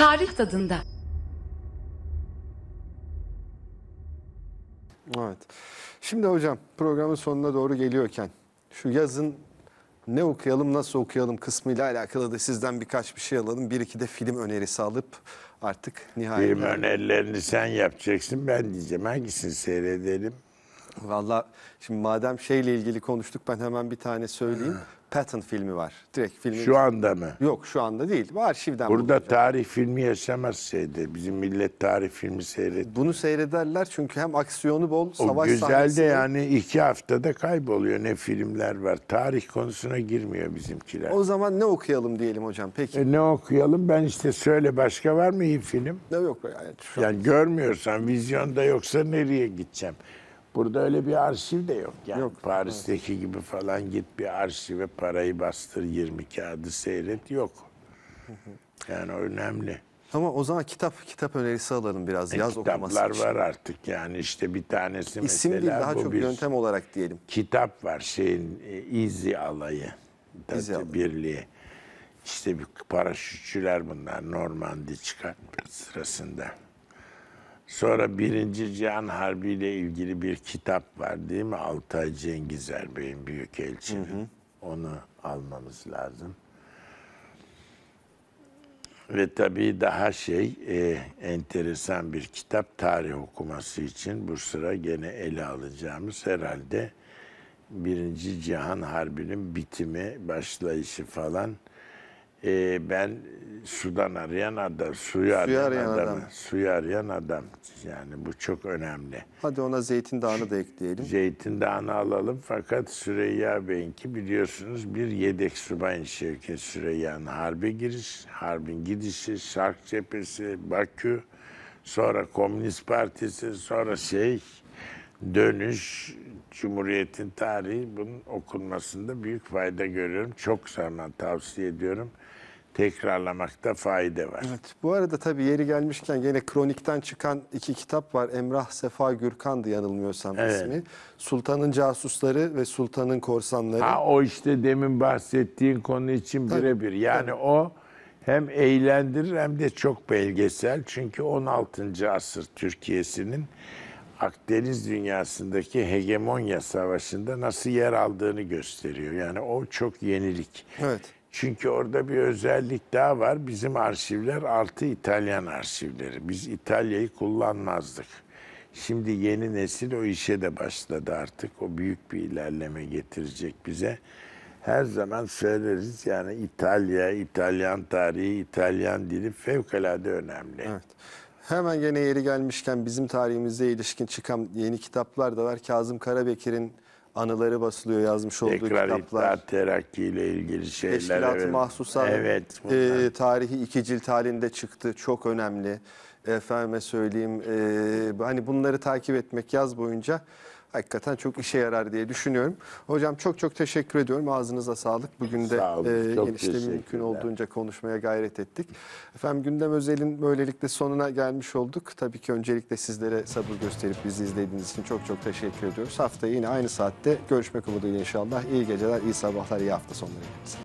Tarih tadında. Evet. Şimdi hocam programın sonuna doğru geliyorken şu yazın ne okuyalım nasıl okuyalım kısmıyla alakalı da sizden birkaç bir şey alalım. Bir iki de film önerisi alıp artık nihayet. Film önerilerini sen yapacaksın ben diyeceğim hangisini seyredelim? Valla şimdi madem şeyle ilgili konuştuk ben hemen bir tane söyleyeyim. Patton filmi var. Direkt filmi. Şu anda mı? Yok şu anda değil. Var, arşivden Burada tarih filmi yaşamazsaydı bizim millet tarih filmi seyretti. Bunu seyrederler çünkü hem aksiyonu bol, o savaş güzel de yani iki haftada kayboluyor ne filmler var. Tarih konusuna girmiyor bizimkiler. O zaman ne okuyalım diyelim hocam peki. E, ne okuyalım ben işte söyle başka var mı iyi film? Ne yok yani. Şu yani görmüyorsan vizyonda yoksa nereye gideceğim? Burada öyle bir arşiv de yok. Yani yok, Paris'teki evet. gibi falan git bir arşive parayı bastır 20 kağıdı seyret yok. Yani önemli. Ama o zaman kitap kitap önerisi alalım biraz e, yaz okuması için. Kitaplar var artık yani işte bir tanesi İsim mesela. İsim değil daha çok yöntem olarak diyelim. Kitap var şeyin İzi e, Alayı. İzi Alayı. Birliği. İşte bir paraşütçüler bunlar Normandi çıkartma sırasında. Sonra Birinci Cihan Harbi ile ilgili bir kitap var değil mi? Altay Cengizer Bey'in büyük elçinin. Onu almamız lazım. Ve tabii daha şey e, enteresan bir kitap tarih okuması için bu sıra gene ele alacağımız herhalde Birinci Cihan Harbi'nin bitimi, başlayışı falan. E, ben sudan arayan adam, suyu arayan, suyu arayan adam. adam. Suyu arayan adam. Yani bu çok önemli. Hadi ona Zeytin Dağı'nı da ekleyelim. Zeytin Dağı'nı alalım fakat Süreyya Bey'inki biliyorsunuz bir yedek subay şirket Süreyya'nın harbe giriş, harbin gidişi, Şark cephesi, Bakü, sonra Komünist Partisi, sonra şey, dönüş, Cumhuriyet'in tarihi bunun okunmasında büyük fayda görüyorum. Çok sana tavsiye ediyorum tekrarlamakta fayda var. Evet, bu arada tabii yeri gelmişken yine kronikten çıkan iki kitap var. Emrah Sefa Gürkan'dı yanılmıyorsam evet. ismi. Sultanın Casusları ve Sultanın Korsanları. Ha o işte demin bahsettiğin konu için birebir. Yani tabii. o hem eğlendirir hem de çok belgesel. Çünkü 16. asır Türkiye'sinin Akdeniz dünyasındaki hegemonya savaşında nasıl yer aldığını gösteriyor. Yani o çok yenilik. Evet. Çünkü orada bir özellik daha var. Bizim arşivler altı İtalyan arşivleri. Biz İtalya'yı kullanmazdık. Şimdi yeni nesil o işe de başladı artık. O büyük bir ilerleme getirecek bize. Her zaman söyleriz yani İtalya, İtalyan tarihi, İtalyan dili fevkalade önemli. Evet. Hemen gene yeri gelmişken bizim tarihimize ilişkin çıkan yeni kitaplar da var. Kazım Karabekir'in anıları basılıyor yazmış olduğu Tekrar kitaplar. Tekrar terakki ile ilgili şeyler. teşkilat evet. Mahsusa evet, e, tarihi iki cilt halinde çıktı. Çok önemli. Efendime söyleyeyim. E, hani bunları takip etmek yaz boyunca hakikaten çok işe yarar diye düşünüyorum. Hocam çok çok teşekkür ediyorum. Ağzınıza sağlık. Bugün de Sağ olun, e, genişte mümkün olduğunca konuşmaya gayret ettik. Efendim gündem özelin böylelikle sonuna gelmiş olduk. Tabii ki öncelikle sizlere sabır gösterip bizi izlediğiniz için çok çok teşekkür ediyoruz. Haftaya yine aynı saatte görüşmek umuduyla inşallah. İyi geceler, iyi sabahlar, iyi hafta sonları.